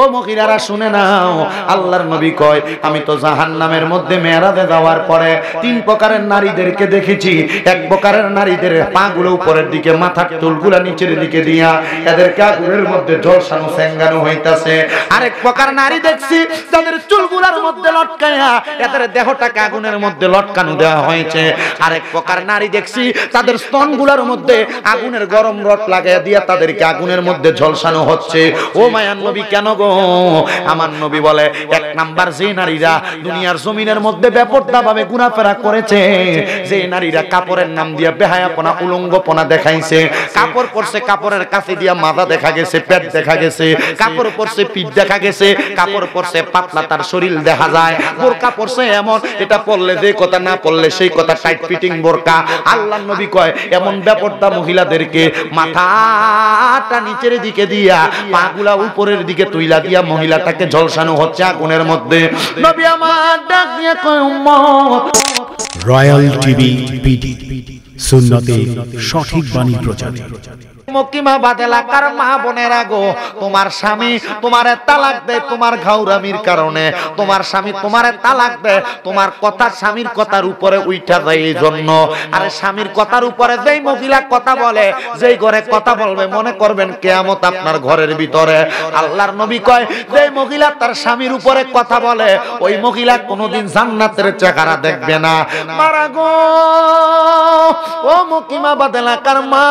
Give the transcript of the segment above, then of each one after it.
ও মহিলারা শুনে নাও আল্লাহর নবী কয় আমি তো জাহান নামের মধ্যে মেয়েরাদে যাওয়ার পরে তিন প্রকারের নারীদেরকে দেখেছি এক প্রকারের নারীদের পা গুলো উপরের দিকে মাথার চুলগুলা নিচের দিকে দিয়া এদের কাগুলের মধ্যে ঝলসানো সেঙ্গানো হইতাছে আরেক প্রকার নারী দেখছি তাদের চুলগুলার মধ্যে লটকাইয়া এদের দেহটাকে আগুনের মধ্যে লটকানো দেওয়া হয়েছে আরেক প্রকার নারী দেখছি তাদের স্তনগুলার মধ্যে আগুনের গরম রট লাগাইয়া দিয়া তাদেরকে আগুনের মধ্যে ঝলসানো হচ্ছে ও মায়ান নবী কেন গো আমার নবী বলে এক নাম্বার যে নারীরা দুনিয়ার জমিনের মধ্যে ঘোরাফেরা করেছে যে নারীরা কাপড়ের নাম দিয়ে বেহায়াপনা উলঙ্গপনা দেখাইছে কাপড় পরছে কাপড়ের কাছে মাথা দেখা গেছে পেট দেখা গেছে কাপড় পরছে পিঠ দেখা গেছে কাপড় পরছে পাতলা তার শরীর দেখা যায় বোরকা পরছে এমন এটা পড়লে যে কথা না পড়লে সেই কথা টাইট ফিটিং বোরকা আল্লাহ নবী কয় এমন ব্যাপারটা মহিলাদেরকে মাথাটা নিচের দিকে দিয়া পাগুলা উপরের দিকে তুইলা মহিলা দিয়া তাকে ঝলসানো হচ্ছে আগুনের মধ্যে আমার রয়্যাল টিভি পিডি সুন্নতে সঠিক বাণী প্রচার মকিমাবাদ এলাকার মা বোনেরা গো তোমার স্বামী তোমার তালাক দেয় তোমার ঘাউরামির কারণে তোমার স্বামী তোমার তালাক দেয় তোমার কথা স্বামীর কথার উপরে উইঠা যায় এই জন্য আরে স্বামীর কথার উপরে যেই মহিলা কথা বলে যেই ঘরে কথা বলবে মনে করবেন কেয়ামত আপনার ঘরের ভিতরে আল্লাহর নবী কয় মহিলা তার স্বামীর উপরে কথা বলে ওই মহিলা কোনোদিন জান্নাতের চেহারা দেখবে না মারা গো ও এলাকার মা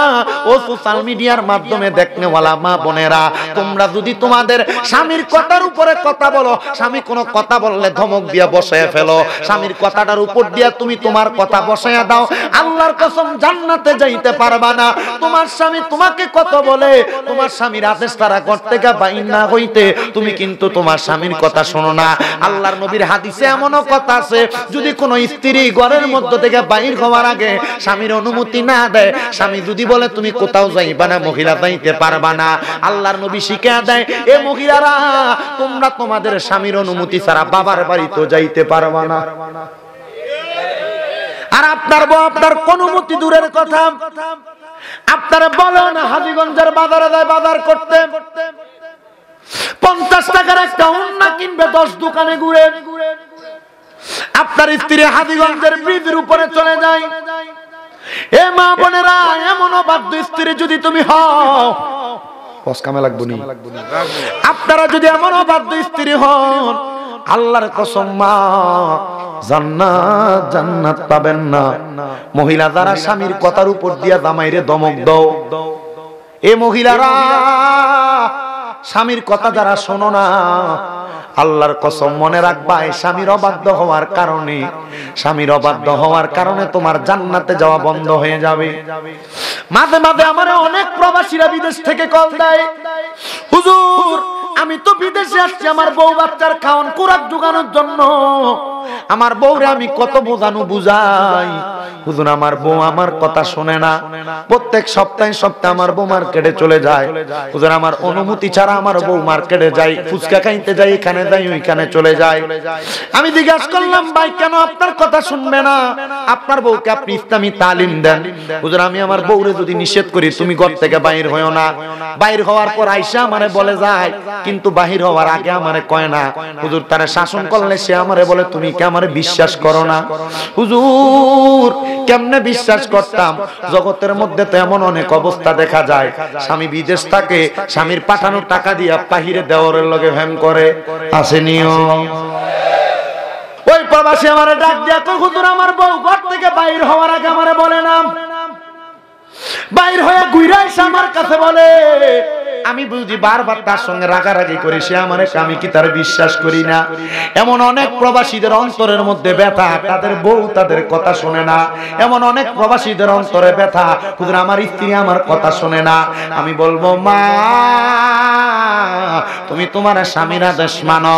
ও সুসালমি মিডিয়ার মাধ্যমে দেখনে ওয়ালা মা বোনেরা তোমরা যদি তোমাদের স্বামীর কথার উপরে কথা বলো স্বামী কোনো কথা বললে ধমক দিয়া বসায় ফেলো স্বামীর কথাটার উপর দিয়া তুমি তোমার কথা বসায় দাও আল্লাহর কসম জান্নাতে যাইতে পারবা না তোমার স্বামী তোমাকে কত বলে তোমার স্বামীর আদেশ তারা করতে গা বাইন না হইতে তুমি কিন্তু তোমার স্বামীর কথা শোনো না আল্লাহর নবীর হাদিসে এমনও কথা আছে যদি কোনো স্ত্রী ঘরের মধ্য থেকে বাইর হওয়ার আগে স্বামীর অনুমতি না দেয় স্বামী যদি বলে তুমি কোথাও যাইবা পাইবা না মহিলা পাইতে পারবা না আল্লাহর নবী শিখে দেয় এ মহিলারা তোমরা তোমাদের স্বামীর অনুমতি ছাড়া বাবার বাড়িতে যাইতে পারবা না আর আপনার বউ আপনার অনুমতি দূরের কথা আপনারা বলেন হাজিগঞ্জের বাজারে যায় বাজার করতে পঞ্চাশ টাকার একটা উন্না কিনবে দশ দোকানে ঘুরে আপনার স্ত্রী হাজিগঞ্জের ব্রিজের উপরে চলে যায় এ মা বোনেরা এমন অবাধ্য স্ত্রী যদি তুমি হও লাগবো আপনারা যদি এমন অবাধ্য স্ত্রী হন আল্লাহর কসম মা জান্নাত পাবেন না মহিলা যারা স্বামীর কথার উপর দিয়া দামাইরে দমক দাও এ মহিলারা স্বামীর কথা যারা শোনো না আল্লাহর কসম মনে রাখবা এই স্বামীর অবাধ্য হওয়ার কারণে স্বামীর অবাধ্য হওয়ার কারণে তোমার জান্নাতে যাওয়া বন্ধ হয়ে যাবে মাঝে মাঝে আমার অনেক প্রবাসীরা বিদেশ থেকে কল দেয় হুজুর আমি তো বিদেশে আসছি আমার বউ বাচ্চার খাওয়ান কুরাক জোগানোর জন্য আমার বউরে আমি কত বোঝানো বুঝাই হুজুর আমার বউ আমার কথা শুনে না প্রত্যেক সপ্তাহে সপ্তাহে আমার বউ মার্কেটে চলে যায় হুজুর আমার অনুমতি ছাড়া আমার বউ মার্কেটে যায় ফুচকা খাইতে যাই এখানে যাই ওইখানে চলে যায় আমি জিজ্ঞাসা করলাম ভাই কেন আপনার কথা শুনবে না আপনার বউকে আপনি ইসলামী তালিম দেন হুজুর আমি আমার বউরে যদি নিষেধ করি তুমি ঘর থেকে বাইর হয়েও না বাইর হওয়ার পর আইসা আমারে বলে যায় কিন্তু বাহির হওয়ার আগে আমারে কয় না হুজুর তারা শাসন করলে সে আমারে বলে তুমি কি আমারে বিশ্বাস করো না হুজুর কেমনে বিশ্বাস করতাম জগতের মধ্যে তো এমন অনেক অবস্থা দেখা যায় স্বামী বিদেশ থাকে স্বামীর পাঠানো টাকা দিয়ে বাহিরে দেওয়ারের লগে ভ্যাম করে আসেনিও ওই প্রবাসী আমার ডাক দিয়া তো হুজুর আমার বউ ঘর থেকে বাইর হওয়ার আগে আমারে বলে নাম বাইর হয়ে গুইরা আমার কাছে বলে আমি বুঝি বারবার তার সঙ্গে রাগারাগি করি সে আমার আমি কি তার বিশ্বাস করি না এমন অনেক প্রবাসীদের অন্তরের মধ্যে ব্যথা তাদের বউ তাদের কথা শোনে না এমন অনেক প্রবাসীদের অন্তরে ব্যথা আমার স্ত্রী আমার কথা শোনে না আমি বলবো মা তুমি তোমার স্বামীর আদেশ মানো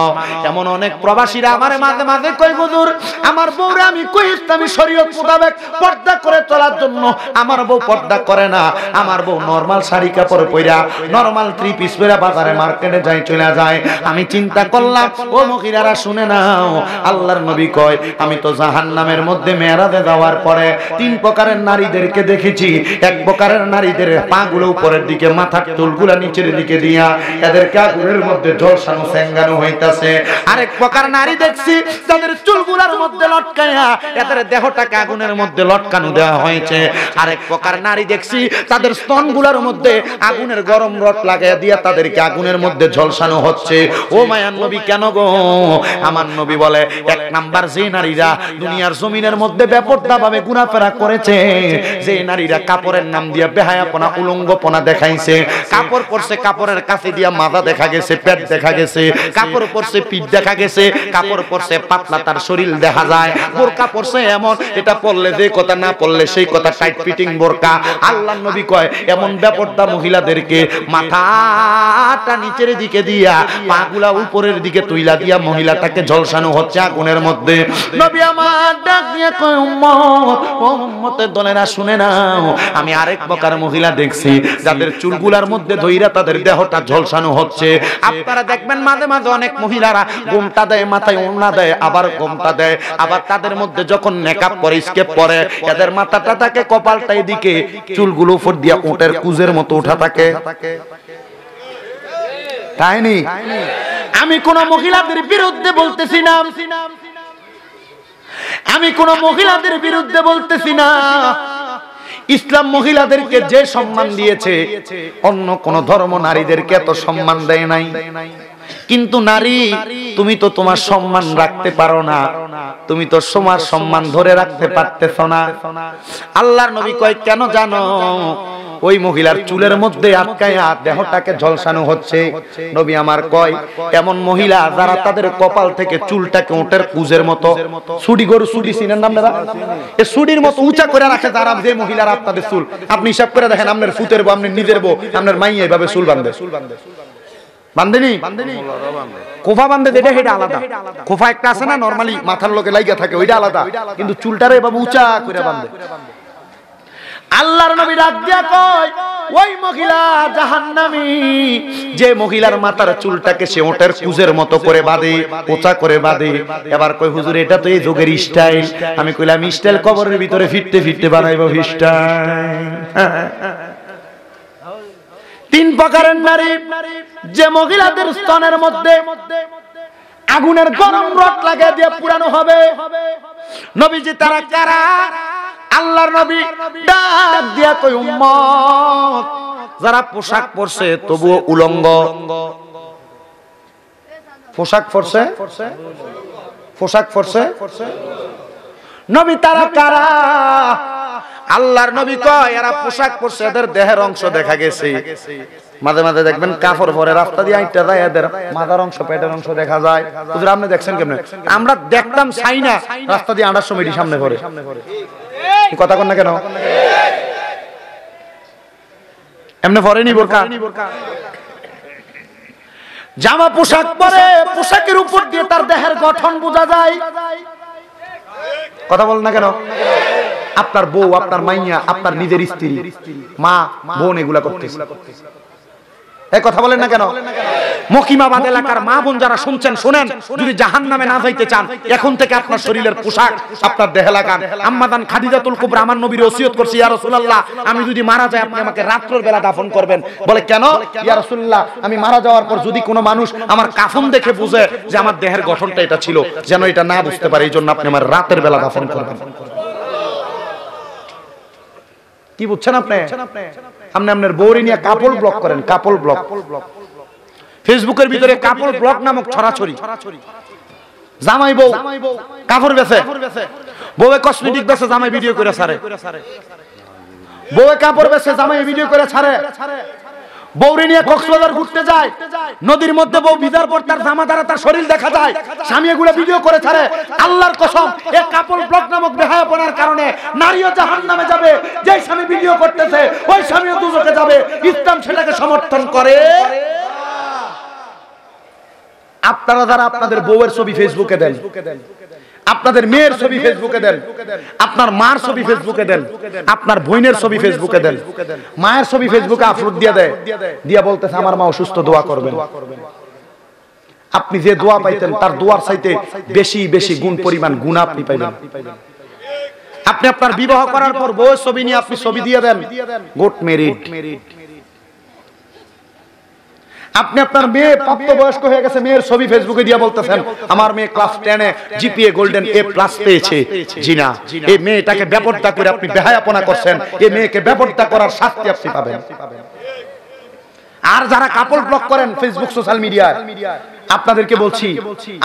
এমন অনেক প্রবাসীরা আমার মাঝে মাঝে কই হুজুর আমার বউরে আমি কই আমি শরীয়ত মোতাবেক পর্দা করে চলার জন্য আমার বউ পর্দা করে না আমার বউ নরমাল শাড়ি কাপড় পইরা নরমাল থ্রি পিস পইরা বাজারে মার্কেটে যাই চলে যায় আমি চিন্তা করলাম ও মহিলারা শুনে নাও আল্লাহর নবী কয় আমি তো জাহান্নামের মধ্যে মেরাদে যাওয়ার পরে তিন প্রকারের নারীদেরকে দেখেছি এক প্রকারের নারীদের পাগুলো উপরের দিকে মাথার চুলগুলা নিচের দিকে দিয়া এদের মধ্যে ঝলসানো হইতাছে আরেক প্রকার নারী দেখছি তাদের চুলগুলার মধ্যে এদের দেহটাকে আগুনের মধ্যে লটকানো দেওয়া হয়েছে আরেক প্রকার নারী দেখছি তাদের স্তনগুলার মধ্যে আগুনের গরম রট লাগাইয়া দিয়া তাদেরকে আগুনের মধ্যে ঝলসানো হচ্ছে ও মায়ান নবী কেন গো আমার নবী বলে এক নাম্বার যে নারীরা দুনিয়ার জমিনের মধ্যে ব্যাপকভাবে ভাবে ঘোরাফেরা করেছে যে নারীরা কাপড়ের নাম দিয়া বেহায়াপনা উলঙ্গপনা দেখাইছে কাপড় পরছে কাপড়ের কাছে দিয়া মাথা সাদা দেখা গেছে পেট দেখা গেছে কাপড় পরছে পিঠ দেখা গেছে কাপড় পরছে পাতলা তার শরীর দেখা যায় বোরকা পরছে এমন এটা পড়লে যে কথা না পড়লে সেই কথা টাইট ফিটিং বোরকা আল্লাহ নবী কয় এমন ব্যাপারটা মহিলাদেরকে মাথাটা নিচের দিকে দিয়া পাগুলা উপরের দিকে তুইলা দিয়া মহিলাটাকে ঝলসানো হচ্ছে আগুনের মধ্যে নবী আমার ডাক দিয়ে কয় উম্মত ও উম্মতের দলেরা শুনে নাও আমি আরেক প্রকার মহিলা দেখছি যাদের চুলগুলার মধ্যে ধইরা তাদের দেহটা ঝলসানো হচ্ছে আপনারা দেখবেন মাঝে মাঝে অনেক মহিলারা ঘুমটা দেয় মাথায় ওড়না দেয় আবার ঘুমটা দেয় আবার তাদের মধ্যে যখন মেকআপ করে স্কেপ করে এদের মাথাটা থাকে কপালটা এদিকে চুলগুলো উপর দিয়া ওটের কুজের মতো উঠা থাকে তাই নি আমি কোন মহিলাদের বিরুদ্ধে বলতেছি না আমি কোন মহিলাদের বিরুদ্ধে বলতেছি না ইসলাম মহিলাদেরকে যে সম্মান দিয়েছে অন্য কোন ধর্ম নারীদেরকে এত সম্মান দেয় নাই কিন্তু নারী তুমি তো তোমার সম্মান রাখতে পারো না তুমি তো সমাজ সম্মান ধরে রাখতে পারতেছ না আল্লাহর নবী কয় কেন জানো ওই মহিলার চুলের মধ্যে আটকায়া দেহটাকে ঝলসানো হচ্ছে নবী আমার কয় এমন মহিলা যারা তাদের কপাল থেকে চুলটাকে উটের কুজের মতো সুডি গরু সুডি সিনের নাম নেবা এ সুডির মতো উঁচা করে রাখে যারা যে মহিলার আপনাদের চুল আপনি হিসাব করে দেখেন আপনার ফুতের বউ আপনার নিজের বউ আপনার মাই এভাবে চুল বান্ধে চুল কোফা আলাদা একটা আছে না নরমালি মাথার লোকে লাইগা থাকে ওইটা আলাদা কিন্তু চুলটারে এভাবে উঁচা করে বান্ধে আল্লাহর নবী ডাক দিয়া কয় ওই মহিলা জাহান্নামি যে মহিলার মাথার চুলটাকে সে ওটার কুজের মতো করে বাঁধে পোচা করে বাঁধে এবার কই হুজুর এটা তো এই যুগের স্টাইল আমি কইলাম স্টাইল কবরের ভিতরে ফিরতে ফিরতে বানাইবো স্টাইল তিন প্রকারের নারী যে মহিলাদের স্তনের মধ্যে আগুনের গরম রট লাগিয়ে দিয়ে পুরানো হবে নবীজি তারা কারা আল্লাহর নবী ডাক দিয়া কই উম্মত যারা পোশাক পরছে তবু উলঙ্গ পোশাক পরছে পোশাক পরছে নবী তারা কারা আল্লাহর নবী কয় এরা পোশাক পরছে এদের দেহের অংশ দেখা গেছে মাঝে মাঝে দেখবেন কাপড় পরে রাস্তা দিয়ে আইটা যায় এদের মাথার অংশ পেটের অংশ দেখা যায় আপনি দেখছেন কেমন আমরা দেখতাম চাই না রাস্তা দিয়ে আনার সময় সামনে ভরে কথা কন না কেন এমনি পরেনি বোরকা জামা পোশাক পরে পোশাকের উপর দিয়ে তার দেহের গঠন বোঝা যায় কথা বল না কেন আপনার বউ আপনার মাইয়া আপনার নিজের স্ত্রী মা বোন এগুলা করতেছে এই কথা বলেন না কেন মকিমাবাদ এলাকার মা বোন যারা শুনছেন শুনেন যদি জাহান নামে না যাইতে চান এখন থেকে আপনার শরীরের পোশাক আপনার দেহে লাগান আম্মাদান খাদিজাতুল কুবরা আমার নবীর ওসিয়ত করছি ইয়া রাসূলুল্লাহ আমি যদি মারা যাই আপনি আমাকে রাত্রের বেলা দাফন করবেন বলে কেন ইয়া রাসূলুল্লাহ আমি মারা যাওয়ার পর যদি কোনো মানুষ আমার কাফন দেখে বুঝে যে আমার দেহের গঠনটা এটা ছিল যেন এটা না বুঝতে পারে এই জন্য আপনি আমার রাতের বেলা দাফন করবেন কি বুঝছেন আপনি আপনি আপনার বৌরি নিয়ে কাপল ব্লক করেন কাপল ব্লক ফেসবুকের ভিতরে কাপল ব্লক নামক ছড়াছড়ি জামাই বউ কাপড় বেছে বউয়ে কসমেটিক বেছে জামাই ভিডিও করে সারে বউয়ে কাপড় বেছে জামাই ভিডিও করে ছাড়ে বৌরে নিয়ে কক্সবাজার ঘুরতে যায় নদীর মধ্যে বউ বিদার পর তার জামা দ্বারা তার শরীর দেখা যায় স্বামী এগুলো ভিডিও করে ছাড়ে আল্লাহর কসম এ কাপল ব্লক নামক বেহায়াপনার কারণে নারীও জাহান নামে যাবে যে স্বামী ভিডিও করতেছে ওই স্বামীও দুজকে যাবে ইসলাম সেটাকে সমর্থন করে আপনারা যারা আপনাদের বউয়ের ছবি ফেসবুকে দেন আপনাদের মেয়ের ছবি ফেসবুকে দেন আপনার মার ছবি ফেসবুকে দেন আপনার বোনের ছবি ফেসবুকে দেন মায়ের ছবি ফেসবুকে আপলোড দিয়ে দেয় দিয়া বলতেছে আমার মা অসুস্থ দোয়া করবেন আপনি যে দোয়া পাইতেন তার দোয়ার চাইতে বেশি বেশি গুণ পরিমাণ গুণ আপনি পাইবেন আপনি আপনার বিবাহ করার পর বউ ছবি নিয়ে আপনি ছবি দিয়ে দেন গোট মেরিট মেরিট আপনি আপনার মেয়ে বয়স্ক হয়ে গেছে মেয়ের ছবি ফেসবুকে দিয়ে বলতেছেন আমার মেয়ে ক্লাস টেনে জিপিএ গোল্ডেন এ প্লাস পেয়েছে জিনা এই মেয়েটাকে ব্যাপারটা করে আপনি বেহায়াপনা করছেন এই মেয়েকে ব্যাপারটা করার শাস্তি আপনি পাবেন আর যারা কাপড় ব্লক করেন ফেসবুক সোশ্যাল মিডিয়ায় আপনাদেরকে বলছি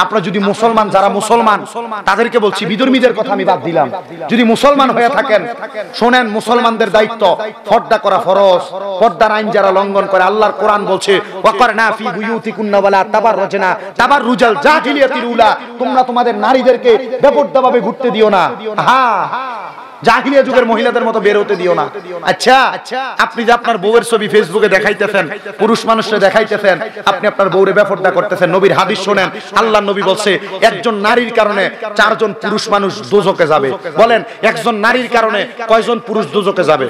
আপনারা যদি মুসলমান যারা মুসলমান তাদেরকে বলছি বিদর্মীদের কথা আমি বাদ দিলাম যদি মুসলমান হয়ে থাকেন শোনেন মুসলমানদের দায়িত্ব পর্দা করা ফরজ পর্দার আইন যারা লঙ্ঘন করে আল্লাহর কোরআন বলছে ওয়াকার না ফি বুয়ুতিকুন্না ওয়ালা তাবার রজনা তাবার রুজাল জাহিলিয়াতির উলা তোমরা তোমাদের নারীদেরকে বেপরদাভাবে ঘুরতে দিও না হ্যাঁ জাহিলিয়া যুগের মহিলাদের মতো বের হতে দিও না আচ্ছা আপনি যে আপনার বউয়ের ছবি ফেসবুকে দেখাইতেছেন পুরুষ মানুষরা দেখাইতেছেন আপনি আপনার বউরে ব্যাপারটা করতেছেন নবীর হাদিস শোনেন আল্লাহ নবী বলছে একজন নারীর কারণে চারজন পুরুষ মানুষ দুজকে যাবে বলেন একজন নারীর কারণে কয়জন পুরুষ দুজকে যাবে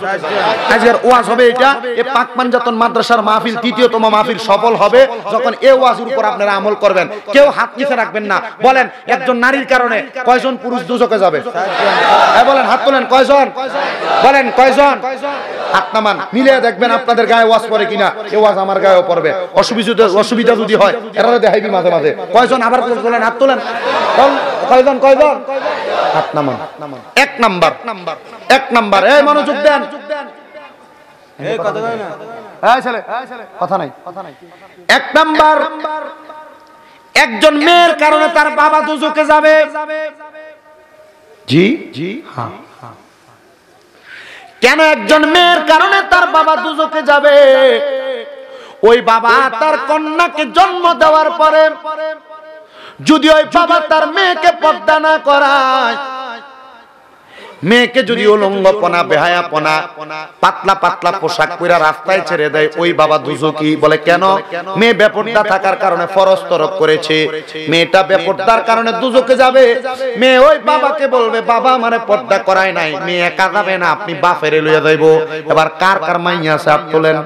আজকের ওয়াজ হবে এটা এ পাকমানজাতন মাদ্রাসার মাহফিল তৃতীয়তম মাহফিল সফল হবে যখন এ ওয়াজের উপর আপনারা আমল করবেন কেউ হাত নিচে রাখবেন না বলেন একজন নারীর কারণে কয়জন পুরুষ দুজকে যাবে হ্যাঁ, বলেন হাত তোলেন কয়জন কয়জন বলেন কয়জন হাত নামান মিলে দেখবেন আপনাদের গায়ে ওয়াজ পড়ে কিনা এ ওয়াজ আমার গায়েও পড়বে অসুবিধা অসুবিধা যদি হয় এরা দেখাইবি মাঝে মাঝে কয়জন আবার তোলেন হাত তোলেন কয়জন কয়জন হাত নামান এক নাম্বার এক নাম্বার এই মনোযোগ দেন কারণে তার বাবা দুজকে যাবে জি জি হ্যাঁ কেন একজন মেয়ের কারণে তার বাবা দুজকে যাবে ওই বাবা তার কন্যাকে জন্ম দেওয়ার পরে যদি ওই বাবা তার মেয়েকে পদ্মা না করায় মেয়েকে যদি উলঙ্গপনা বেহায়াপনা পাতলা পাতলা পোশাক পরা রাস্তায় ছেড়ে দেয় ওই বাবা দুজুকি বলে কেন মেয়ে বেপরদা থাকার কারণে ফরজ তরফ করেছে মেয়েটা বেপরদার কারণে দুজকে যাবে মেয়ে ওই বাবাকে বলবে বাবা মানে পর্দা করায় নাই মেয়ে একা যাবে না আপনি বা ফেরে লইয়া যাইব এবার কার কার মাইয়া আছে হাত তোলেন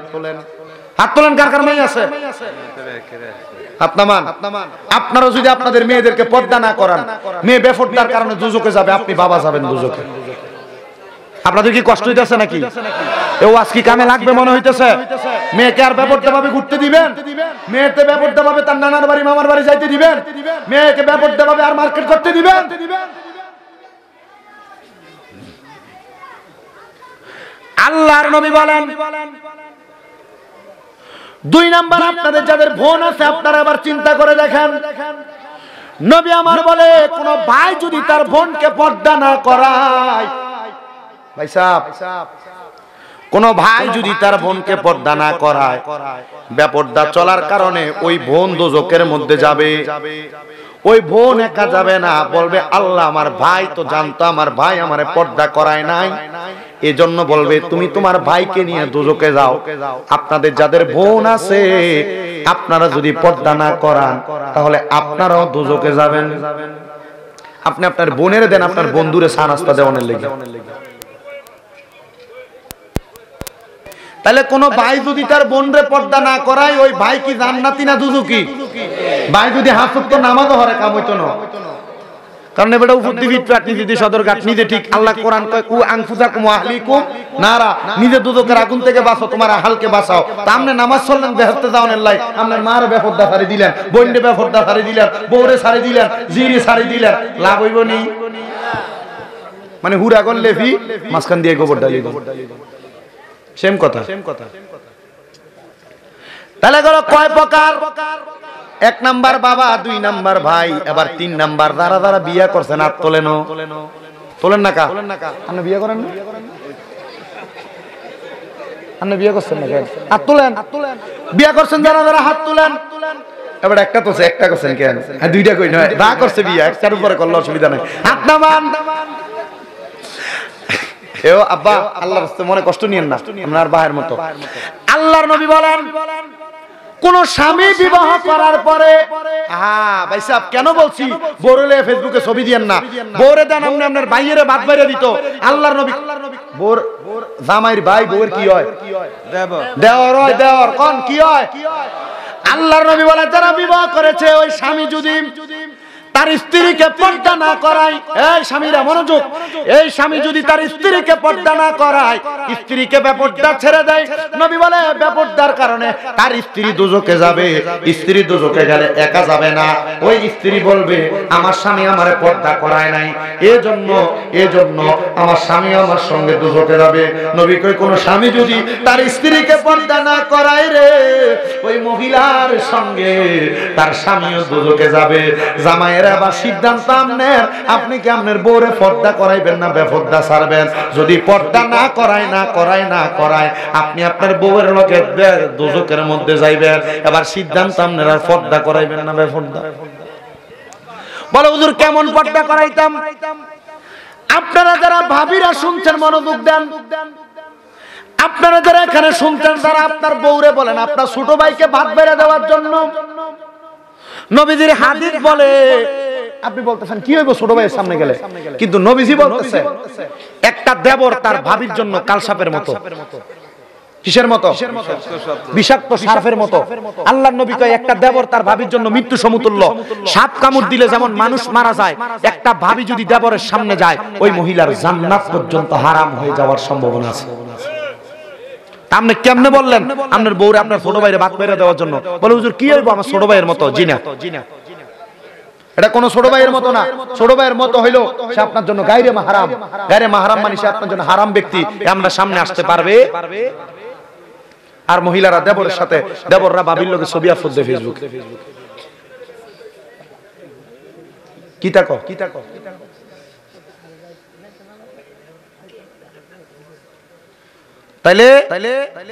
হাত তোলেন কার কার মাইয়া আছে আপনারা যদি আপনাদের মেয়েদেরকে পর্দা না করান মেয়ে বেফরদার কারণে দুজকে যাবে আপনি বাবা যাবেন দুজকে আপনাদের কি কষ্ট হইতেছে নাকি এ আজ কি কামে লাগবে মনে হইতেছে মেয়েকে আর ব্যাপারটা ভাবে ঘুরতে দিবেন মেয়েতে ব্যাপারটা ভাবে তার নানার বাড়ি মামার বাড়ি যাইতে দিবেন মেয়েকে ব্যাপারটা ভাবে আর মার্কেট করতে দিবেন আল্লাহর নবী বলেন দুই নাম্বার আপনাদের যাদের বোন আছে আপনারা আবার চিন্তা করে দেখেন নবী আমার বলে কোন ভাই যদি তার বোনকে পর্দা না করায় ভাই সাহেব কোন ভাই যদি তার বোনকে পর্দা না করায় বেপর্দা চলার কারণে ওই বোন দোজকের মধ্যে যাবে ওই বোন একা যাবে না বলবে আল্লাহ আমার ভাই তো জানতো আমার ভাই আমার পর্দা করায় নাই এজন্য বলবে তুমি তোমার ভাইকে নিয়ে দোজকে যাও আপনাদের যাদের বোন আছে আপনারা যদি পর্দা না করান তাহলে আপনারাও দোজকে যাবেন আপনি আপনার বোনের দেন আপনার বন্ধুরে সানাস্তা দেওয়ানের লেগে তাহলে কোনো ভাই যদি তার বোনরে পর্দা না করায় ওই ভাই কি জান্নাতি না দুজু কি ভাই যদি হাসুক তো নামাজও হরে কাম হইতো না কারণ এবারে উপদ্দি ফিটফাট নিজে দিয়ে সদর ঘাট নিজে ঠিক আল্লাহ কোরআন কয় কু আংফুজা কুম নারা নিজে দুদকের আগুন থেকে বাঁচো তোমার হালকে বাঁচাও তা আপনি নামাজ চললেন বেহতে যাও লাই আপনার মার বেফর্দা সারি দিলেন বন্ডে বেফর্দা সারি দিলেন বৌরে সারি দিলেন জিরে সারি দিলেন লাভ হইব নি মানে হুরা করলে ফি মাঝখান দিয়ে গোবর ডালি গোবর ডালি সেম কথা সেম কথা তাহলে গেল কয় প্রকার এক নাম্বার বাবা দুই নাম্বার ভাই এবার তিন নাম্বার যারা যারা বিয়া করছেন আর তোলেন তোলেন না কা আপনি বিয়ে করেন না আপনি করছেন না কেন আর তোলেন বিয়া করছেন যারা যারা হাত তোলেন এবার একটা তো একটা করছেন কেন হ্যাঁ, দুইটা কই নয় যা করছে বিয়া একটার উপরে করলে অসুবিধা নাই হাত নামান আব্বা মনে কষ্ট নিয়েন না আপনার মতো আল্লাহর নবী বলেন কোন স্বামী বিবাহ করার পরে কেন বলছি ছবি দিয়েন না আপনার বাদ দিত আল্লাহর বোর কি হয় কি হয় আল্লাহর নবী বলে যারা বিবাহ করেছে ওই স্বামী যদি তার স্ত্রীকে পর্দা না করাই এই স্বামীরা মনোযোগ এই স্বামী যদি তার স্ত্রীকে পর্দা না করায় স্ত্রীকে বেপর্দা ছেড়ে দেয় নবী বলে বেপর্দার কারণে তার স্ত্রী দুজকে যাবে স্ত্রী দুজকে গেলে একা যাবে না ওই স্ত্রী বলবে আমার স্বামী আমার পর্দা করায় নাই এই জন্য এই জন্য আমার স্বামী আমার সঙ্গে দুজকে যাবে নবী কই কোন স্বামী যদি তার স্ত্রীকে পর্দা না করায় রে ওই মহিলার সঙ্গে তার স্বামীও দুজকে যাবে জামায়ের আপনার আপনি কি আপনার পর্দা করাইবেন না বেপর্দা সারবেন যদি পর্দা না করায় না করায় না করায় আপনি আপনার বউয়ের দুজকের মধ্যে যাইবেন এবার সিদ্ধান্ত আপনার আর পর্দা করাইবেন না বলো কেমন পর্দা করাইতাম আপনারা যারা ভাবিরা শুনছেন মনোযোগ দেন আপনারা যারা এখানে শুনছেন তারা আপনার বউরে বলেন আপনার ছোট ভাইকে ভাত বেড়ে দেওয়ার জন্য নবীজির হাদিস বলে আপনি বলতেছেন কি হইব ছোট ভাইয়ের সামনে গেলে কিন্তু নবীজি বলতেছে একটা দেবর তার ভাবির জন্য কালসাপের মতো আল্লাহ নবী একটা দেবর তার জন্য মৃত্যু সাপ কামড় দিলে যেমন মানুষ মারা যায় একটা ভাবি যদি দেবরের সামনে যায় ওই মহিলার জান্নাত পর্যন্ত হারাম হয়ে যাওয়ার সম্ভাবনা আছে আপনি কেমনে বললেন আপনার বউরে আপনার ছোট ভাইরে ভাত মেরে দেওয়ার জন্য বলে হুজুর কি হইব আমার ছোট ভাইয়ের মতো জিনা এটা কোন ছোট ভাইয়ের মতো না ছোট ভাইয়ের মতো হইলো সে আপনার জন্য গাইরে মাহারাম গাইরে মাহারাম মানে সে আপনার জন্য হারাম ব্যক্তি আমরা সামনে আসতে পারবে আর মহিলারা দেবরের সাথে দেবররা বাবির লোকে ছবি আফত দেয় ফেসবুকে কি তাকো কি তাকো তাইলে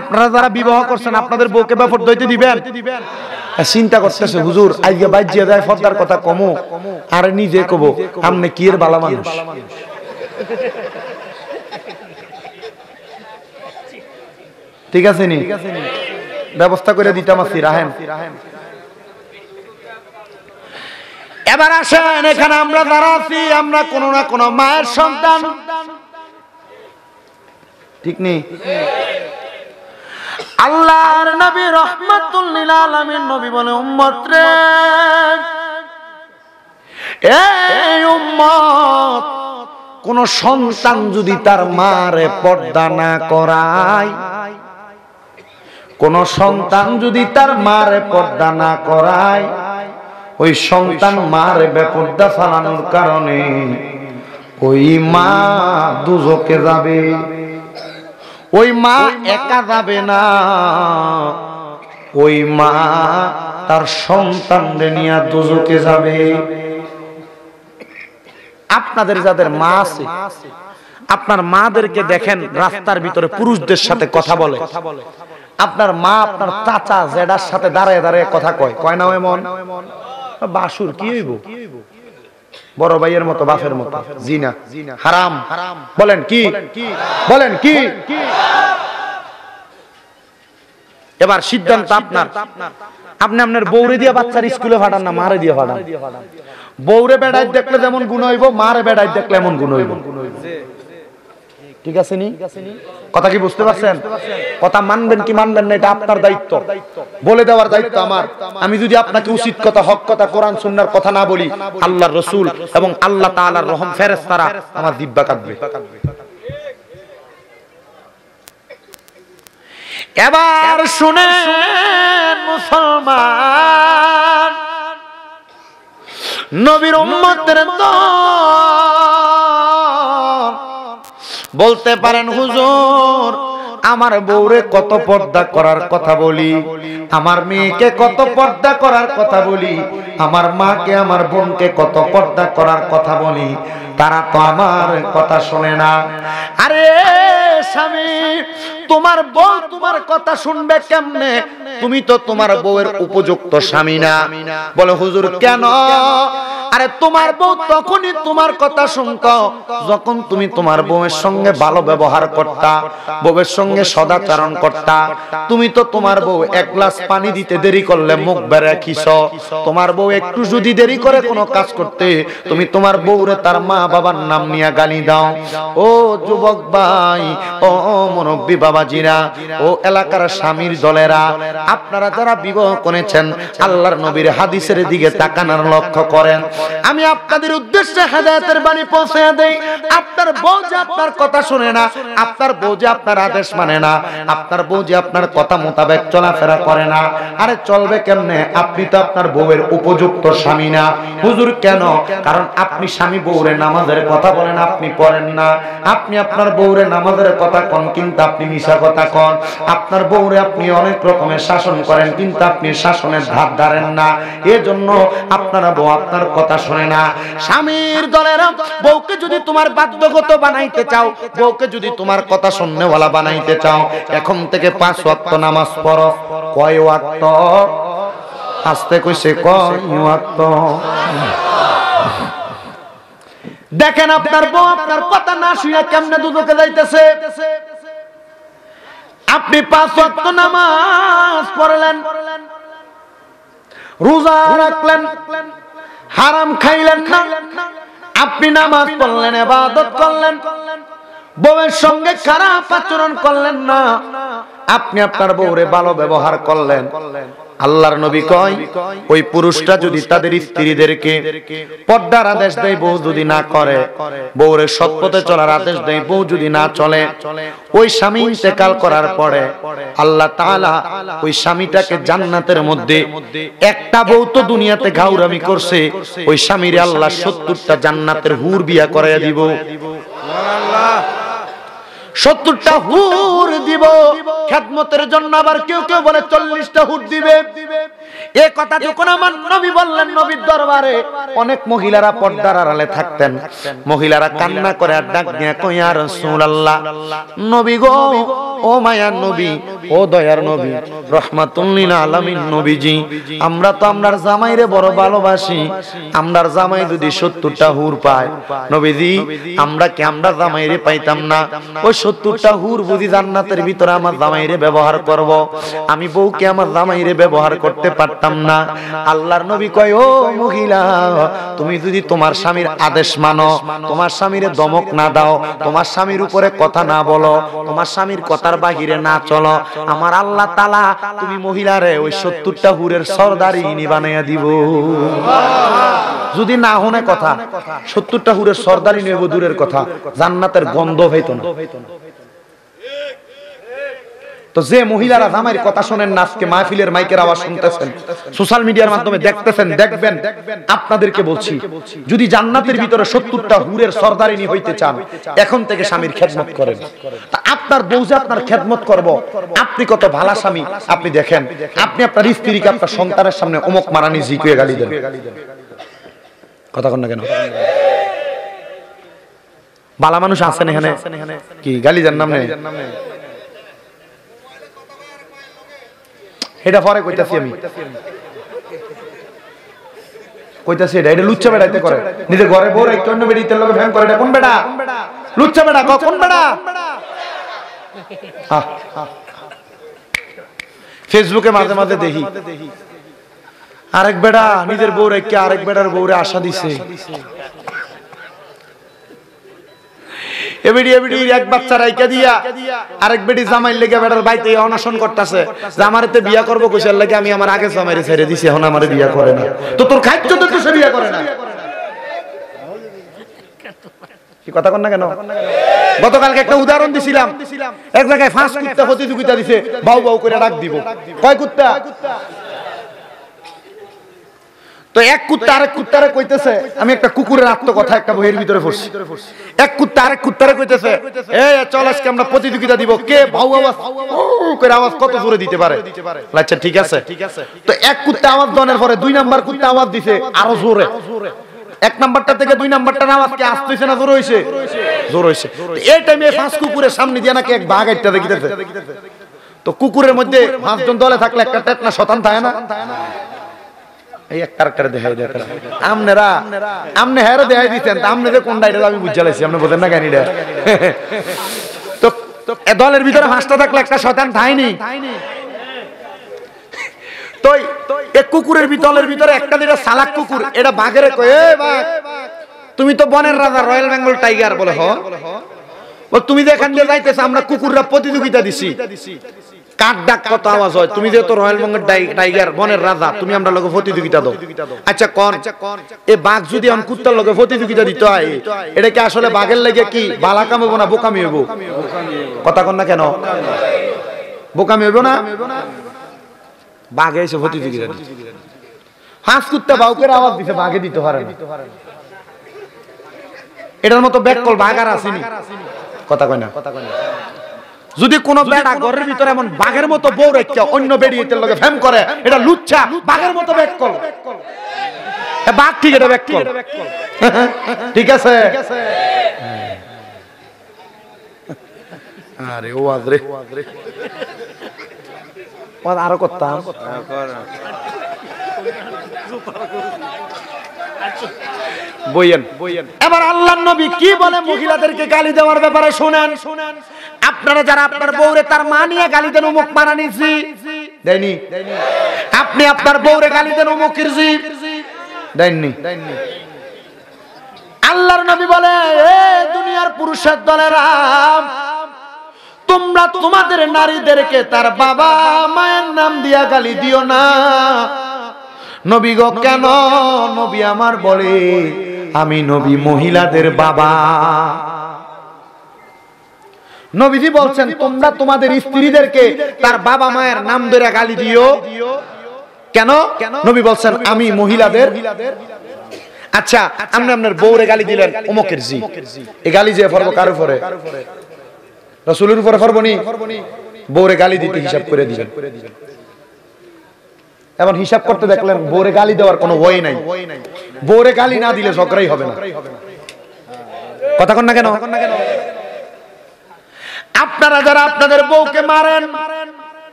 আপনারা যারা বিবাহ করছেন আপনাদের বউকে বা দইতে দিবেন চিন্তা করতেছে হুজুর আজকে বাইজিয়া যায় ফর্দার কথা কমো আর নিজে কব আমনে কি এর ভালো মানুষ ঠিক আছে নি ব্যবস্থা করে দিতাম আছি রাহেন এবার আসেন এখানে আমরা যারা আছি আমরা কোনো না কোনো মায়ের সন্তান ঠিক নেই আল্লাহর নবী রহমাতুল লিল আলামিন নবী বলে উম্মত রে এই উম্মত কোন সন্তান যদি তার মারে পর্দা না করায় কোন সন্তান যদি তার মারে পর্দা না করায় ওই সন্তান মারে বেপর্দা ফালানোর কারণে ওই মা দুজকে যাবে ওই মা একা যাবে না ওই মা তার সন্তানরে নিয়ে দুজকে যাবে আপনাদের যাদের মা আছে আপনার মাদেরকে দেখেন রাস্তার ভিতরে পুরুষদের সাথে কথা বলে আপনার মা আপনার চাচা জেডার সাথে দাঁড়ায় দাঁড়ায় কথা কয় কয় না এমন বাসুর কি হইব বড় ভাইয়ের মতো বাপের মতো জিনা হারাম বলেন কি বলেন কি এবার সিদ্ধান্ত আপনার আপনি আপনার বৌরে দিয়ে বাচ্চার স্কুলে ফাটান না মারে দিয়ে ফাটান বৌরে বেড়াই দেখলে যেমন গুণ হইব মারে বেড়াই দেখলে এমন গুণ হইব ঠিক আছে নি কথা কি বুঝতে পারছেন কথা মানবেন কি মানবেন না এটা আপনার দায়িত্ব বলে দেওয়ার দায়িত্ব আমার আমি যদি আপনাকে উচিত কথা হক কথা কোরআন সুন্নার কথা না বলি আল্লাহর রসুল এবং আল্লাহ তাআলার রহম ফেরেশতারা আমার দিব্যা কাটবে এবার শুনে মুসলমান নবীর উম্মতের দল বলতে পারেন হুজুর আমার বউরে কত পর্দা করার কথা বলি আমার মেয়েকে কত পর্দা করার কথা বলি আমার মাকে আমার বোনকে কত পর্দা করার কথা বলি তারা তো আমার কথা শুনে না আরে স্বামী তোমার বউ তোমার কথা শুনবে কেমনে তুমি তো তোমার বউয়ের উপযুক্ত স্বামী না বলে হুজুর কেন আরে তোমার বউ তখনই তোমার কথা শুনত যখন তুমি তোমার বউয়ের সঙ্গে ভালো ব্যবহার করতা বউয়ের সঙ্গে সদাচরণ করতা তুমি তো তোমার বউ এক গ্লাস পানি দিতে দেরি করলে মুখ বেড়ে খিস তোমার বউ একটু যদি দেরি করে কোনো কাজ করতে তুমি তোমার বউরে তার মা বাবার নাম নিয়ে গালি দাও ও যুবক ভাই ও মুরব্বী বাবাজিরা ও এলাকার স্বামীর দলেরা আপনারা যারা বিবাহ করেছেন আল্লাহর নবীর হাদিসের দিকে তাকানোর লক্ষ্য করেন আমি আপনাদের উদ্দেশ্যে হেদায়তের বাণী পৌঁছে দেই আপনার বউ যে আপনার কথা শুনে না আপনার বউ যে আপনার আদেশ মানে না আপনার বউ যে আপনার কথা মোতাবেক চলাফেরা করে না আরে চলবে কেমনে আপনি তো আপনার বউয়ের উপযুক্ত স্বামী না হুজুর কেন কারণ আপনি স্বামী বউরে নামাজ নামাজের কথা বলেন আপনি পড়েন না আপনি আপনার বউরে নামাজের কথা কন কিন্তু আপনি মিশা কথা কন আপনার বউরে আপনি অনেক রকমের শাসন করেন কিন্তু আপনি শাসনের ধার ধারেন না এজন্য আপনারা বউ আপনার কথা শোনে না স্বামীর দলের বউকে যদি তোমার বাধ্যগত বানাইতে চাও বউকে যদি তোমার কথা শুনে শুননেওয়ালা বানাইতে চাও এখন থেকে পাঁচ ওয়াক্ত নামাজ পড় কয় ওয়াক্ত আসতে কইছে কয় ওয়াক্ত দেখেন আপনার বউ আপনার কথা না শুয়ে কেমনে দুদকে যাইতেছে আপনি পাঁচ ওয়াক্ত নামাজ পড়লেন রোজা রাখলেন হারাম খাইলেন না আপনি নামাজ পড়লেন ইবাদত করলেন বউয়ের সঙ্গে খারাপ আচরণ করলেন না আপনি আপনার বউরে ভালো ব্যবহার করলেন আল্লাহর নবী কয় ওই পুরুষটা যদি তাদের স্ত্রীদেরকে পর্দার আদেশ দেয় বউ যদি না করে বউরে সৎপথে চলার আদেশ দেয় বউ যদি না চলে ওই স্বামী ইন্তেকাল করার পরে আল্লাহ তাআলা ওই স্বামীটাকে জান্নাতের মধ্যে একটা বউ তো দুনিয়াতে ঘাউরামি করছে ওই স্বামীর আল্লাহ সত্তরটা জান্নাতের হুর বিয়া করাইয়া দিব সুবহানাল্লাহ সত্তরটা হুর দিব খ্যাতমতের জন্য আবার কেউ কেউ বলে চল্লিশটা হুর দিবে এ কথা যখন আমার নবী বললেন নবীর দরবারে অনেক মহিলারা পর্দার আড়ালে থাকতেন মহিলারা কান্না করে আর ডাক কইয়া নবী গো ও মায়ার নবী ও দয়ার নবী নবীজি আমরা তো আমরার জামাইরে বড় ভালোবাসি আমরার জামাই যদি সত্তরটা হুর পায় নবীজি আমরা কি আমরা জামাইরে পাইতাম না ওই সত্তরটা হুর বুঝি জান্নাতের ভিতরে আমার জামাইরে ব্যবহার করব আমি বউকে আমার জামাইরে ব্যবহার করতে পারতাম পারতাম না আল্লাহর নবী কয় ও মহিলা তুমি যদি তোমার স্বামীর আদেশ মানো তোমার স্বামীর দমক না দাও তোমার স্বামীর উপরে কথা না বলো তোমার স্বামীর কথার বাহিরে না চলো আমার আল্লাহ তালা তুমি মহিলারে ওই সত্তরটা হুরের সরদারি ইনি বানাইয়া দিব যদি না হনে কথা সত্তরটা হুরের সর্দারি নেব দূরের কথা জান্নাতের গন্ধ হইত না তো যে মহিলারা জামাইয়ের কথা শোনেন না আজকে মাহফিলের মাইকের আওয়াজ শুনতেছেন সোশ্যাল মিডিয়ার মাধ্যমে দেখতেছেন দেখবেন আপনাদেরকে বলছি যদি জান্নাতের ভিতরে সত্তরটা হুরের সর্দারিনী হইতে চান এখন থেকে স্বামীর খেদমত করেন তা আপনার বউ যে আপনার খেদমত করব আপনি কত ভালা স্বামী আপনি দেখেন আপনি আপনার স্ত্রীকে আপনার সন্তানের সামনে অমক মারানি জিকুয়ে গালি দেন কথা কন না কেন বালা মানুষ আছেন এখানে কি গালি যার নাম নেই এটা পরে কইতাছি আমি কইতাছি এটা এটা লুচ্চা বেড়াইতে করে নিজে ঘরে বউ রাখতে অন্য বেড়িতে তেল ফ্যাং করে এটা কোন বেড়া লুচ্চা বেড়া কোন বেড়া ফেসবুকে মাঝে মাঝে দেখি আরেক বেড়া নিজের বউ রেখে আরেক বেড়ার বউরে আশা দিছে এবিডি এবিডি এক বাচ্চা রাইকা দিয়া আরেক বেটি জামাই লেগে বেটার বাইতে অনশন করতেছে যে আমারতে বিয়া করব কইছার লাগে আমি আমার আগে জামাইরে ছেড়ে দিছি এখন বিয়া করে না তো তোর খাদ্য তো সে বিয়া করে না কথা কন না কেন গতকালকে একটা উদাহরণ দিছিলাম এক জায়গায় প্রতিযোগিতা দিছে বাউ বাউ করে ডাক দিব কয় কুত্তা তো এক কুত্তা আরেক কুত্তারে কইতেছে আমি একটা কুকুরের একটা বইয়ের ভিতরে পড়ছি এক কুত্তা আরেক কুত্তারে কইতেছে চল আজকে আমরা প্রতিযোগিতা দিব কে ভাউ আওয়াজ করে আওয়াজ কত জোরে দিতে পারে আচ্ছা ঠিক আছে তো এক কুত্তা আওয়াজ দনের পরে দুই নাম্বার কুত্তা আওয়াজ দিছে আরো জোরে এক নাম্বারটা থেকে দুই নাম্বারটা আওয়াজ কি আসতেছে না জোর হইছে জোর হইছে এই টাইমে পাঁচ কুকুরের সামনে দিয়ে নাকি এক বাঘ একটা দেখিতেছে তো কুকুরের মধ্যে পাঁচজন দলে থাকলে একটা টেটনা শতান থাকে না এক হ্যাঁ কুকুরের ভিতরে একটা সালাক কুকুর এটা বাঘের তুমি তো বনের রাজা রয়্যাল বেঙ্গল টাইগার বলে হ তুমি যে এখান দিয়ে যাইতেছো আমরা কুকুররা প্রতিযোগিতা দিছি কাক ডাক কত আওয়াজ হয় তুমি যেহেতু রয়্যাল টাইগার বনের রাজা তুমি আমরা লগে প্রতিযোগিতা দাও আচ্ছা কন এ বাঘ যদি আম কুত্তার লগে প্রতিযোগিতা দিতে হয় এটা কি আসলে বাঘের লাগে কি বালা কামাবো না বোকামি হইব কথা কন না কেন বোকামি হইব না বাঘে এসে প্রতিযোগিতা হাঁস কুত্তা বাউকের আওয়াজ দিছে বাঘে দিতে পারে এটার মতো ব্যাককল বাঘ আর আসেনি কথা কয় না কথা কয় না যদি কোন বেড়া ঘরের ভিতরে এমন বাঘের মতো বউ রেখে অন্য বেড়িয়েতের লগে ফ্যাম করে এটা লুচ্ছা বাঘের মতো ব্যাক কর বাঘ ঠিক এটা ব্যাক ঠিক আছে আরে ও আদরে আরো করতাম বইয়েন বইয়েন এবার আল্লাহ নবী কি বলে মহিলাদেরকে গালি দেওয়ার ব্যাপারে শোনেন শোনেন আপনারা যারা আপনার বউরে তার মা নিয়ে গালি দেন উমুক মারা নিছি দেয়নি আপনি আপনার বউরে গালি দেন অমুক জি দেননি আল্লাহর নবী বলে এ দুনিয়ার পুরুষের দলেরা তোমরা তোমাদের নারীদেরকে তার বাবা মায়ের নাম দিয়া গালি দিও না নবী গো কেন নবী আমার বলে আমি নবী মহিলাদের বাবা নবীজি বলছেন তোমরা তোমাদের স্ত্রীদেরকে তার বাবা মায়ের নাম ধরে গালি দিও কেন নবী বলছেন আমি মহিলাদের আচ্ছা, আচ্ছা আপনি আপনার বউরে গালি দিলেন অমুকের জি এ গালি যে ফর্ব কার উপরে রসুলের উপরে ফর্বনি বউরে গালি দিতে হিসাব করে দিলেন এমন হিসাব করতে দেখলেন বউরে গালি দেওয়ার কোনো ওয়ে নাই বউরে গালি না দিলে ঝগড়াই হবে না কথা কন না কেন আপনারা যারা আপনাদের বউকে মারেন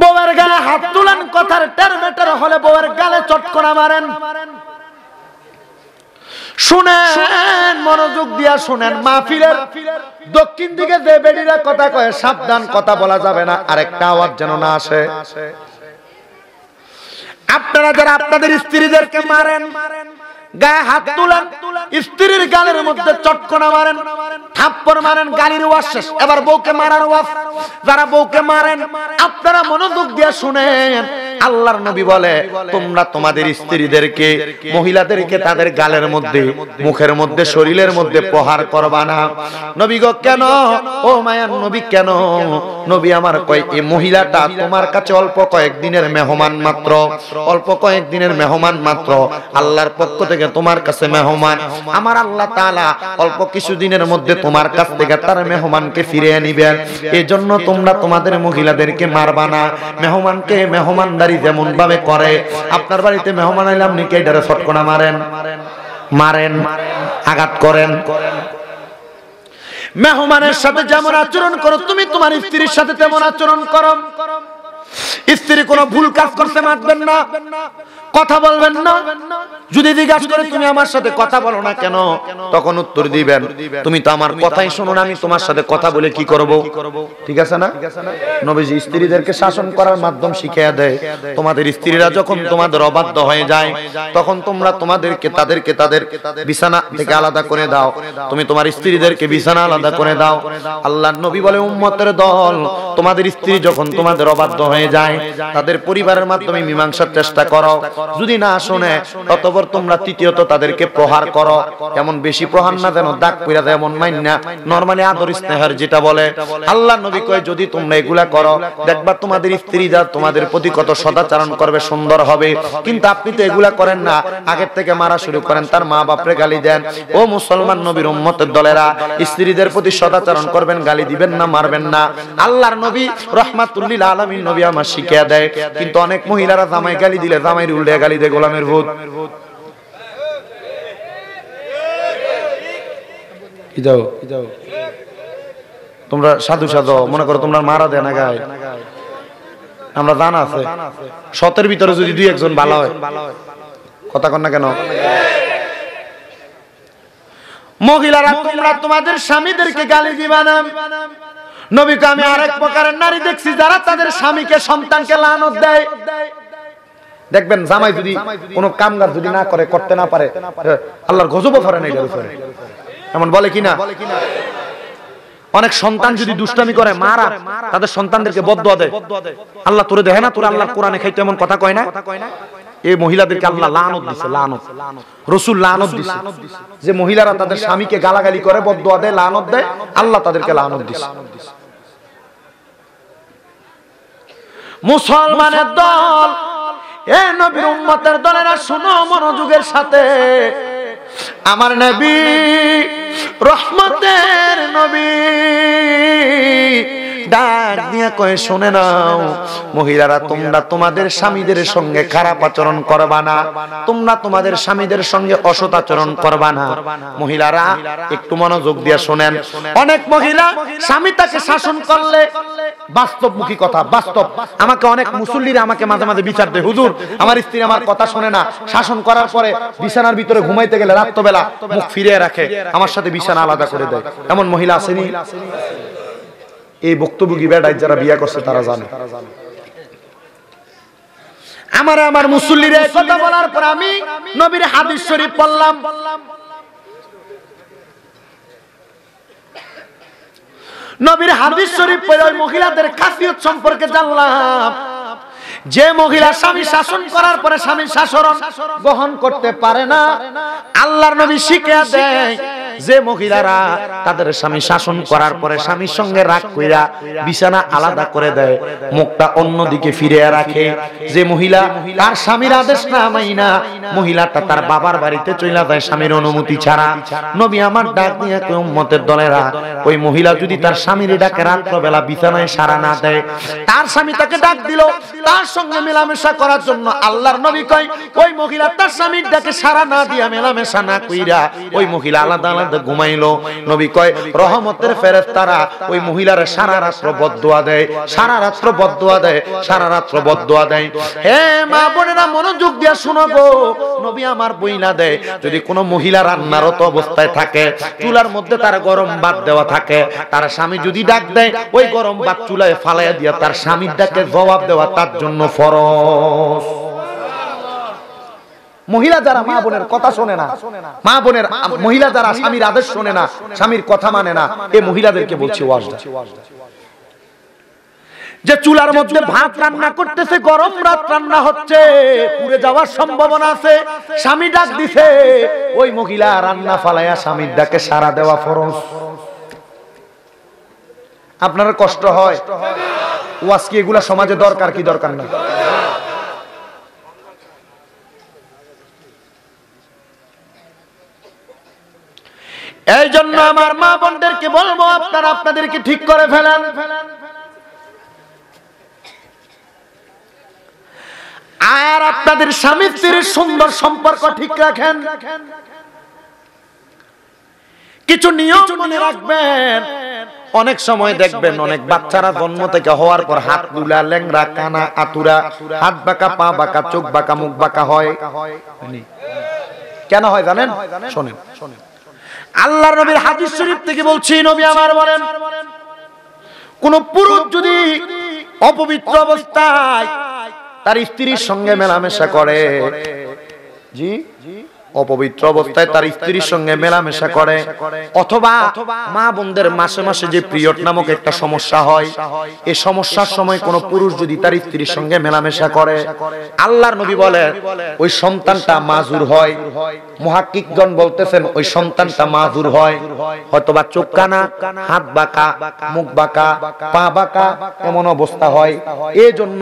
বউয়ের গালে হাত তুলেন কথার টেরমেটার হলে বউয়ের গালে চটকনা মারেন শুনেন মনোযোগ দিয়া শুনেন মাহফিলের দক্ষিণ দিকে যে বেডিরা কথা কয় সাবধান কথা বলা যাবে না আরেকটা আওয়াজ যেন না আসে আপনারা যারা আপনাদের স্ত্রীদেরকে মারেন মারেন গায়ে হাত তুলেন স্ত্রীর গালের মধ্যে চটকনা মারেন থাপ্পড় মারেন গালির ওয়াজ শেষ এবার বউকে মারার ওয়াজ যারা বউকে মারেন আপনারা মনোযোগ দিয়ে শুনেন আল্লাহর নবী বলে তোমরা তোমাদের স্ত্রীদেরকে মহিলাদেরকে তাদের গালের মধ্যে মুখের মধ্যে শরীরের মধ্যে প্রহার করবা না নবী গো কেন ও মায়ার নবী কেন নবী আমার কয় এই মহিলাটা তোমার কাছে অল্প কয়েক দিনের মেহমান মাত্র অল্প কয়েক দিনের মেহমান মাত্র আল্লাহর পক্ষ থেকে তোমার কাছে মেহমান আমার আল্লাহ তাআলা অল্প কিছু দিনের মধ্যে তোমার কাছ থেকে তার মেহমানকে ফিরিয়ে আনিবেন এজন্য তোমরা তোমাদের মহিলাদেরকে মারবা না মেহমানকে মেহমানদারি বাড়ি যেমন ভাবে করে আপনার বাড়িতে মেহমান আইলাম নিকে এটারে ছটকোনা মারেন মারেন আঘাত করেন মেহমানের সাথে যেমন আচরণ করো তুমি তোমার স্ত্রীর সাথে তেমন আচরণ করো স্ত্রী কোন ভুল কাজ করতে মারবেন না কথা বলবেন না যদি জিজ্ঞাসা করে তুমি আমার সাথে কথা বলো না কেন তখন উত্তর দিবেন তুমি তো আমার কথাই শোনো না আমি তোমার সাথে কথা বলে কি করব ঠিক আছে না নবীজি স্ত্রীদেরকে শাসন করার মাধ্যম শিখিয়ে দেয় তোমাদের স্ত্রীরা যখন তোমাদের অবাধ্য হয়ে যায় তখন তোমরা তোমাদেরকে তাদেরকে তাদের বিছানা থেকে আলাদা করে দাও তুমি তোমার স্ত্রীদেরকে বিছানা আলাদা করে দাও আল্লাহর নবী বলে উম্মতের দল তোমাদের স্ত্রী যখন তোমাদের অবাধ্য হয়ে যায় তাদের পরিবারের মাধ্যমে মীমাংসার চেষ্টা করো যদি না শোনে অতপর তোমরা তৃতীয়ত তাদেরকে প্রহার করো এমন বেশি প্রহার না যেন দাগ পিরা দেয় এমন মাইন না নর্মালি আদর স্নেহের যেটা বলে আল্লাহ নবী কয় যদি তোমরা এগুলা করো দেখবা তোমাদের স্ত্রীরা তোমাদের প্রতি কত সদাচারণ করবে সুন্দর হবে কিন্তু আপনি তো এগুলা করেন না আগের থেকে মারা শুরু করেন তার মা বাপরে গালি দেন ও মুসলমান নবীর উম্মতের দলেরা স্ত্রীদের প্রতি সদাচরণ করবেন গালি দিবেন না মারবেন না আল্লাহর নবী রহমাতুল্লিল আলমী নবী আমার শিখিয়ে দেয় কিন্তু অনেক মহিলারা জামাই গালি দিলে জামাই উল্লে দে গালি দে গোলামের ভূত তোমরা সাধু সাধু মনে করো তোমরা মারা দেয় না গায় আমরা জান আছে সতের ভিতরে যদি দুই একজন ভালো হয় কথা কন না কেন মহিলারা তোমরা তোমাদের স্বামীদেরকে গালি দিবা না নবীকে আমি আরেক প্রকারের নারী দেখছি যারা তাদের স্বামীকে সন্তানকে লানত দেয় দেখবেন জামাই যদি কোনো কামগার যদি না করে করতে না পারে আল্লাহর গজব ধরে নেই এমন বলে কি না অনেক সন্তান যদি দুষ্টামি করে মারা তাদের সন্তানদেরকে বদ দেয় আল্লাহ তোরে দেখে না তোর আল্লাহ কোরআনে খাইতো এমন কথা কয় না এই মহিলাদেরকে আল্লাহ লানত দিছে লানত রসুল লানত দিছে যে মহিলারা তাদের স্বামীকে গালাগালি করে বদ দেয় লানত দেয় আল্লাহ তাদেরকে লানত দিছে মুসলমানের দল এ নবীর উম্মতের দলেরা শোনো মনোযোগের সাথে আমার নবী রহমতের নবী ডাক দিয়া কয়ে শুনে নাও মহিলারা তোমরা তোমাদের স্বামীদের সঙ্গে খারাপ আচরণ করবা না তোমরা তোমাদের স্বামীদের সঙ্গে অসৎ আচরণ করবা না মহিলারা একটু মনোযোগ দিয়া শোনেন অনেক মহিলা স্বামী তাকে শাসন করলে বাস্তবমুখী কথা বাস্তব আমাকে অনেক মুসল্লিরা আমাকে মাঝে মাঝে বিচার দেয় হুজুর আমার স্ত্রী আমার কথা শোনে না শাসন করার পরে বিছানার ভিতরে ঘুমাইতে গেলে রাত্রবেলা মুখ ফিরিয়ে রাখে আমার সাথে বিছানা আলাদা করে দেয় এমন মহিলা আসেনি এই বক্তব্যী বেড়ায় যারা বিয়া করছে তারা জানে আমার আমার মুসল্লির কথা বলার পর আমি নবীর হাদিস শরীফ পড়লাম নবীর হাদিস শরীফ পড়ে ওই মহিলাদের খাসিয়ত সম্পর্কে জানলাম যে মহিলা স্বামী শাসন করার পরে স্বামীর শাসন গ্রহণ করতে পারে না আল্লাহর নবী শিখে দেয় যে মহিলারা তাদের স্বামী শাসন করার পরে স্বামীর সঙ্গে রাগ কইরা বিছানা আলাদা করে দেয় মুখটা অন্যদিকে ফিরে রাখে যে মহিলা তার স্বামীর আদেশ না মাইনা মহিলাটা তার বাবার বাড়িতে চলে যায় স্বামীর অনুমতি ছাড়া নবী আমার ডাক নিয়ে উম্মতের দলেরা ওই মহিলা যদি তার স্বামীর ডাকে রাত্রবেলা বিছানায় সারা না দেয় তার স্বামী তাকে ডাক দিল তার সঙ্গে মেলামেশা করার জন্য আল্লাহর নবী কয় ওই মহিলা তার স্বামীর দেখে সারা না দিয়া মেলামেশা না কইরা ওই মহিলা আলাদা আলাদা ঘুমাইলো নবী কয় রহমতের ফেরত তারা ওই মহিলার সারা রাত্র বদদোয়া দেয় সারা রাত্র বদদোয়া দেয় সারা রাত্র বদদোয়া দেয় হে মা বোনেরা মনোযোগ দিয়া শুনো গো নবী আমার বইনা দেয় যদি কোনো মহিলা রান্নারত অবস্থায় থাকে চুলার মধ্যে তার গরম ভাত দেওয়া থাকে তার স্বামী যদি ডাক দেয় ওই গরম ভাত চুলায় ফালাইয়া দিয়া তার স্বামীর ডাকে জবাব দেওয়া তার জন্য ফরস মহিলা যারা মা বোনের কথা শোনে না মা বোনের মহিলা যারা স্বামীর আদেশ শোনে না স্বামীর কথা মানে না এ মহিলাদেরকে বলছি ওয়াজটা যে চুলার মধ্যে ভাত রান্না করতেছে গরম রাত রান্না হচ্ছে পুড়ে যাওয়ার সম্ভাবনা আছে স্বামী ডাক দিছে ওই মহিলা রান্না ফালাইয়া স্বামীর ডাকে সারা দেওয়া ফরস আপনার কষ্ট হয় ওয়াজ কি এগুলা সমাজে দরকার কি দরকার না এই জন্য আমার মা বোনদেরকে বলবো আপনারা আপনাদেরকে ঠিক করে ফেলেন আর আপনাদের স্বামী স্ত্রীর সুন্দর সম্পর্ক ঠিক রাখেন কিছু নিয়ম মনে রাখবেন অনেক সময় দেখবেন অনেক বাচ্চারা জন্ম থেকে হওয়ার পর হাত দুলা লেংরা কানা আতুরা হাত বাঁকা পা বাঁকা চোখ বাঁকা মুখ বাঁকা হয় হ্যাঁ। কেন হয় জানেন হ্যাঁ, শোনেন আল্লাহর নবীর হাদিস শরীফ থেকে বলছি নবী আমার বলেন কোন পুরুষ যদি অপবিত্র অবস্থায় তার স্ত্রীর সঙ্গে মেলামেশা করে জি জি অপবিত্র অবস্থায় তার স্ত্রীর সঙ্গে মেলামেশা করে অথবা মা বোনদের মাসে মাসে যে পিরিয়ড নামক একটা সমস্যা হয় এই সমস্যার সময় কোন পুরুষ যদি তার স্ত্রীর সঙ্গে মেলামেশা করে আল্লাহর নবী বলে ওই সন্তানটা মাজুর হয় মহাকিকগণ বলতেছেন ওই সন্তানটা মাজুর হয় হয়তোবা চোখ কানা হাত বাঁকা মুখ বাঁকা পা বাঁকা এমন অবস্থা হয় এই জন্য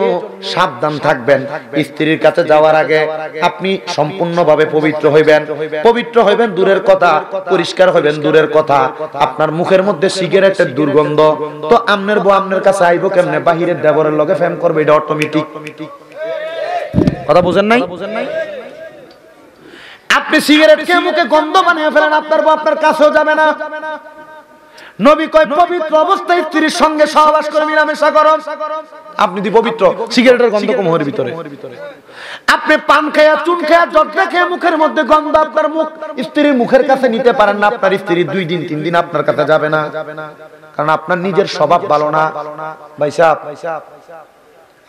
সাবধান থাকবেন স্ত্রীর কাছে যাওয়ার আগে আপনি সম্পূর্ণভাবে পবিত্র হয়ে হইবেন পবিত্র হইবেন দূরের কথা পরিষ্কার হইবেন দূরের কথা আপনার মুখের মধ্যে সিগারেটের দুর্গন্ধ তো আমনের বউ আমনের কাছে আইব কেমনে বাহিরের দেবরের লগে ফ্যাম করবে এটা অটোমেটিক কথা বুঝেন নাই বুঝেন নাই আপনি সিগারেট খেয়ে মুখে গন্ধ বানিয়ে ফেলেন আপনার বউ আপনার কাছেও যাবে না নবী কয় পবিত্র অবস্থায় স্ত্রীর সঙ্গে সহবাস করে মিলামেশা আপনি যদি পবিত্র সিগারেটের গন্ধ ভিতরে আপনি পান চুন জর্দা খেয়ে মুখের মধ্যে গন্ধ আপনার মুখ স্ত্রীর মুখের কাছে নিতে পারেন না আপনার স্ত্রী দুই দিন তিন দিন আপনার কাছে যাবে না কারণ আপনার নিজের স্বভাব ভালো না ভাই সাহেব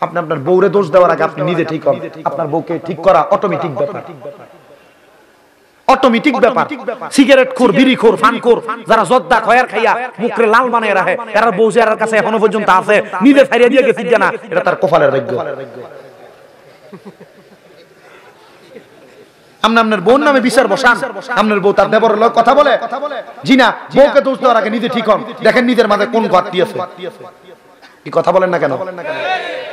আপনি আপনার বউরে দোষ দেওয়ার আগে আপনি নিজে ঠিক হন আপনার বউকে ঠিক করা অটোমেটিক ব্যাপার অটোমেটিক ব্যাপার সিগারেট খোর বিড়ি খোর ফান খোর যারা জদ্দা খয়ার খাইয়া মুখরে লাল বানায় রাখে এরা বউ এর কাছে এখনো পর্যন্ত আছে নিজে ছাইড়িয়া দিয়ে গেছি না এটা তার কপালের ভাগ্য জি না ঠিক হন দেখেন নিজের মাঝে কোন আছে কথা বলেন না কেন